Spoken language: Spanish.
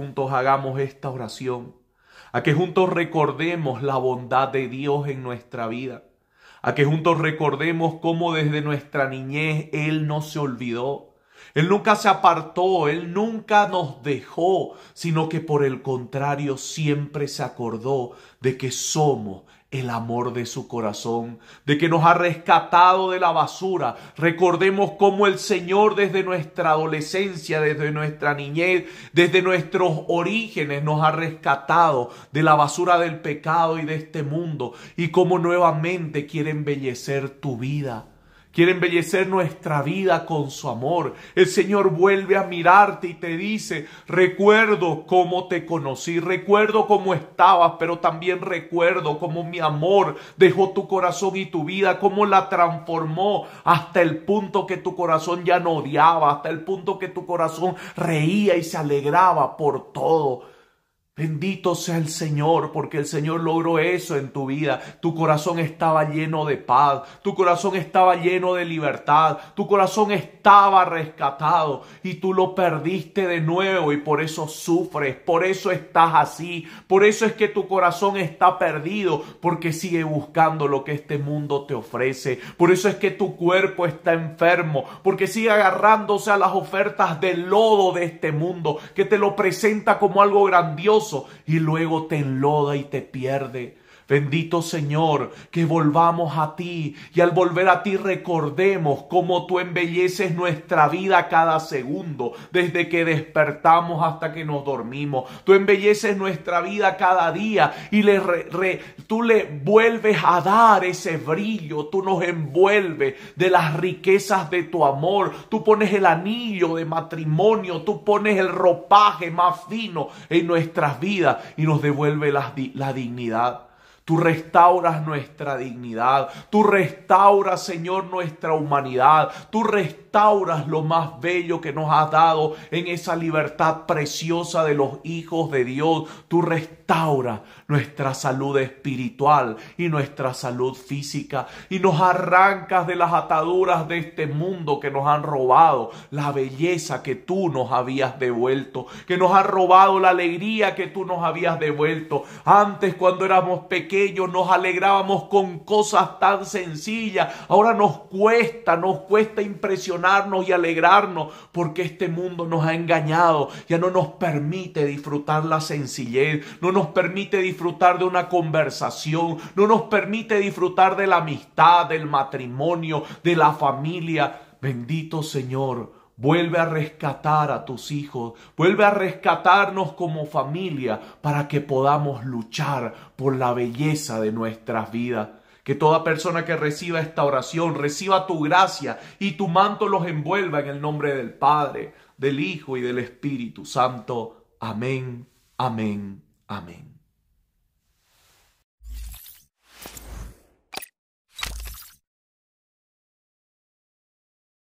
juntos hagamos esta oración, a que juntos recordemos la bondad de Dios en nuestra vida, a que juntos recordemos cómo desde nuestra niñez Él no se olvidó, Él nunca se apartó, Él nunca nos dejó, sino que por el contrario siempre se acordó de que somos el amor de su corazón, de que nos ha rescatado de la basura. Recordemos cómo el Señor desde nuestra adolescencia, desde nuestra niñez, desde nuestros orígenes nos ha rescatado de la basura del pecado y de este mundo y cómo nuevamente quiere embellecer tu vida quiere embellecer nuestra vida con su amor. El Señor vuelve a mirarte y te dice, recuerdo cómo te conocí, recuerdo cómo estabas, pero también recuerdo cómo mi amor dejó tu corazón y tu vida, cómo la transformó hasta el punto que tu corazón ya no odiaba, hasta el punto que tu corazón reía y se alegraba por todo Bendito sea el Señor, porque el Señor logró eso en tu vida. Tu corazón estaba lleno de paz, tu corazón estaba lleno de libertad, tu corazón estaba rescatado y tú lo perdiste de nuevo y por eso sufres, por eso estás así, por eso es que tu corazón está perdido, porque sigue buscando lo que este mundo te ofrece, por eso es que tu cuerpo está enfermo, porque sigue agarrándose a las ofertas del lodo de este mundo, que te lo presenta como algo grandioso y luego te enloda y te pierde. Bendito Señor, que volvamos a ti y al volver a ti recordemos cómo tú embelleces nuestra vida cada segundo, desde que despertamos hasta que nos dormimos. Tú embelleces nuestra vida cada día y le tú le vuelves a dar ese brillo, tú nos envuelves de las riquezas de tu amor, tú pones el anillo de matrimonio, tú pones el ropaje más fino en nuestras vidas y nos devuelve la, la dignidad. Tú restauras nuestra dignidad, tú restauras, Señor, nuestra humanidad, tú restauras lo más bello que nos has dado en esa libertad preciosa de los hijos de Dios, tú restauras nuestra salud espiritual y nuestra salud física y nos arrancas de las ataduras de este mundo que nos han robado la belleza que tú nos habías devuelto, que nos ha robado la alegría que tú nos habías devuelto antes cuando éramos pequeños ellos nos alegrábamos con cosas tan sencillas. Ahora nos cuesta, nos cuesta impresionarnos y alegrarnos porque este mundo nos ha engañado. Ya no nos permite disfrutar la sencillez, no nos permite disfrutar de una conversación, no nos permite disfrutar de la amistad, del matrimonio, de la familia. Bendito Señor Vuelve a rescatar a tus hijos, vuelve a rescatarnos como familia para que podamos luchar por la belleza de nuestras vidas. Que toda persona que reciba esta oración reciba tu gracia y tu manto los envuelva en el nombre del Padre, del Hijo y del Espíritu Santo. Amén, amén, amén.